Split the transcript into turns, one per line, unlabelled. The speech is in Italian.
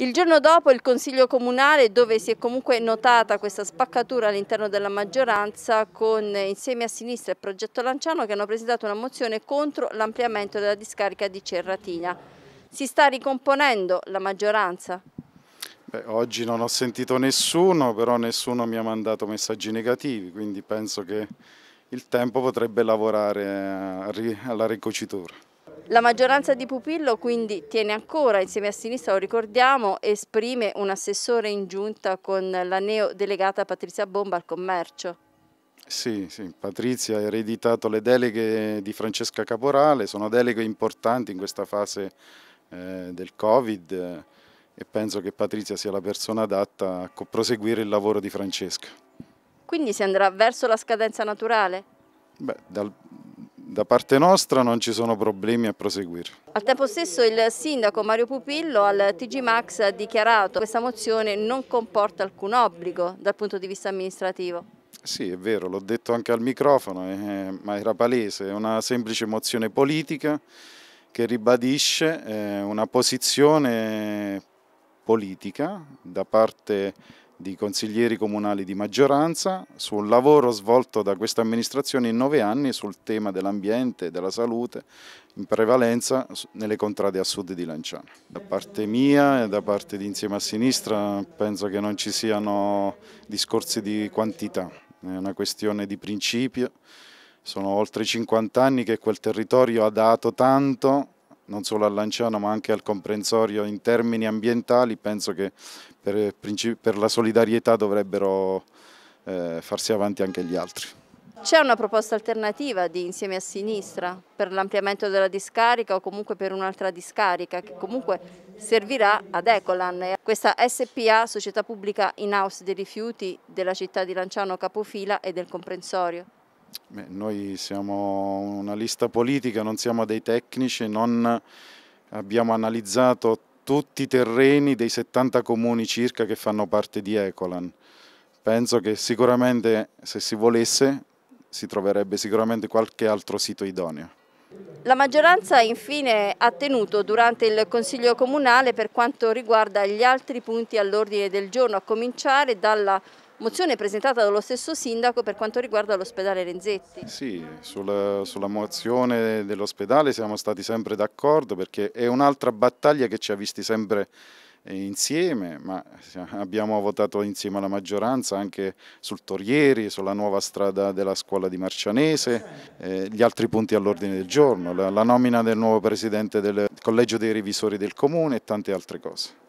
Il giorno dopo il Consiglio Comunale dove si è comunque notata questa spaccatura all'interno della maggioranza con insieme a sinistra e Progetto Lanciano che hanno presentato una mozione contro l'ampliamento della discarica di Cerratina. Si sta ricomponendo la maggioranza?
Beh, oggi non ho sentito nessuno, però nessuno mi ha mandato messaggi negativi, quindi penso che il tempo potrebbe lavorare eh, alla ricocitura.
La maggioranza di Pupillo quindi tiene ancora, insieme a sinistra lo ricordiamo, esprime un assessore in giunta con la neodelegata Patrizia Bomba al commercio.
Sì, sì, Patrizia ha ereditato le deleghe di Francesca Caporale, sono deleghe importanti in questa fase eh, del Covid eh, e penso che Patrizia sia la persona adatta a proseguire il lavoro di Francesca.
Quindi si andrà verso la scadenza naturale?
Beh, dal, da parte nostra non ci sono problemi a proseguire.
Al tempo stesso il sindaco Mario Pupillo al TG Max ha dichiarato che questa mozione non comporta alcun obbligo dal punto di vista amministrativo.
Sì, è vero, l'ho detto anche al microfono, eh, ma era palese, è una semplice mozione politica che ribadisce eh, una posizione politica da parte di consiglieri comunali di maggioranza sul lavoro svolto da questa amministrazione in nove anni sul tema dell'ambiente e della salute, in prevalenza nelle contrade a sud di Lanciano. Da parte mia e da parte di Insieme a Sinistra penso che non ci siano discorsi di quantità, è una questione di principio. Sono oltre 50 anni che quel territorio ha dato tanto non solo a Lanciano ma anche al comprensorio in termini ambientali, penso che per, eh, per la solidarietà dovrebbero eh, farsi avanti anche gli altri.
C'è una proposta alternativa di Insieme a Sinistra per l'ampliamento della discarica o comunque per un'altra discarica che comunque servirà ad Ecolan. Questa SPA, società pubblica in house dei rifiuti della città di Lanciano Capofila e del comprensorio.
Beh, noi siamo una lista politica, non siamo dei tecnici, non abbiamo analizzato tutti i terreni dei 70 comuni circa che fanno parte di Ecolan. Penso che sicuramente, se si volesse, si troverebbe sicuramente qualche altro sito idoneo.
La maggioranza infine ha tenuto durante il Consiglio Comunale per quanto riguarda gli altri punti all'ordine del giorno, a cominciare dalla mozione presentata dallo stesso sindaco per quanto riguarda l'ospedale Renzetti.
Sì, sulla, sulla mozione dell'ospedale siamo stati sempre d'accordo perché è un'altra battaglia che ci ha visti sempre eh, insieme, ma abbiamo votato insieme alla maggioranza anche sul Torrieri, sulla nuova strada della scuola di Marcianese, eh, gli altri punti all'ordine del giorno, la, la nomina del nuovo presidente del collegio dei revisori del comune e tante altre cose.